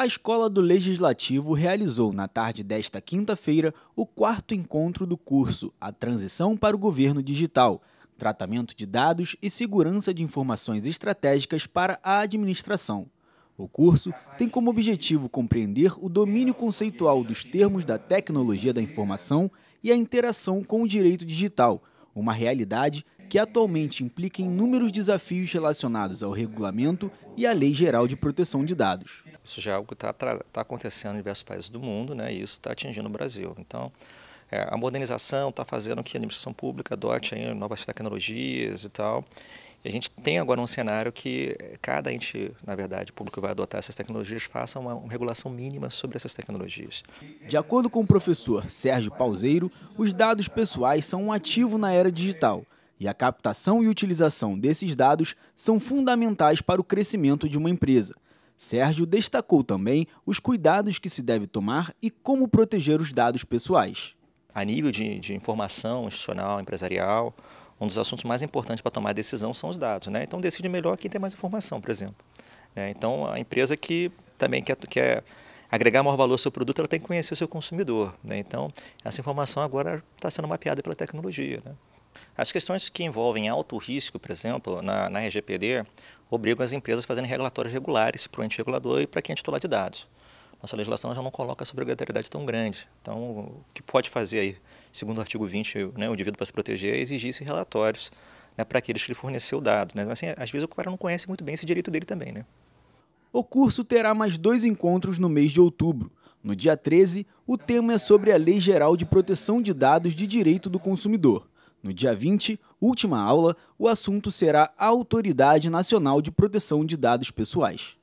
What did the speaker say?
A Escola do Legislativo realizou na tarde desta quinta-feira o quarto encontro do curso A Transição para o Governo Digital Tratamento de Dados e Segurança de Informações Estratégicas para a Administração. O curso tem como objetivo compreender o domínio conceitual dos termos da tecnologia da informação e a interação com o direito digital, uma realidade que atualmente implica inúmeros desafios relacionados ao regulamento e à Lei Geral de Proteção de Dados. Isso já é algo que está tá acontecendo em diversos países do mundo né, e isso está atingindo o Brasil. Então, é, a modernização está fazendo que a administração pública adote aí novas tecnologias e tal. E a gente tem agora um cenário que cada ente, na verdade, público que vai adotar essas tecnologias faça uma, uma regulação mínima sobre essas tecnologias. De acordo com o professor Sérgio Pauseiro, os dados pessoais são um ativo na era digital – e a captação e utilização desses dados são fundamentais para o crescimento de uma empresa. Sérgio destacou também os cuidados que se deve tomar e como proteger os dados pessoais. A nível de, de informação institucional, empresarial, um dos assuntos mais importantes para tomar decisão são os dados. Né? Então, decide melhor quem tem mais informação, por exemplo. Né? então, a empresa que também quer, quer agregar maior valor ao seu produto, ela tem que conhecer o seu consumidor. Né? Então, essa informação agora está sendo mapeada pela tecnologia. Né? As questões que envolvem alto risco, por exemplo, na, na RGPD, obrigam as empresas a fazerem relatórios regulares para o ente regulador e para quem é titular de dados. Nossa legislação já não coloca essa obrigatoriedade tão grande. Então, o que pode fazer aí, segundo o artigo 20, né, o indivíduo para se proteger é exigir esses relatórios né, para aqueles que lhe forneceu dados. Né? Mas, assim, às vezes o cara não conhece muito bem esse direito dele também. Né? O curso terá mais dois encontros no mês de outubro. No dia 13, o tema é sobre a Lei Geral de Proteção de Dados de Direito do Consumidor. No dia 20, última aula, o assunto será a Autoridade Nacional de Proteção de Dados Pessoais.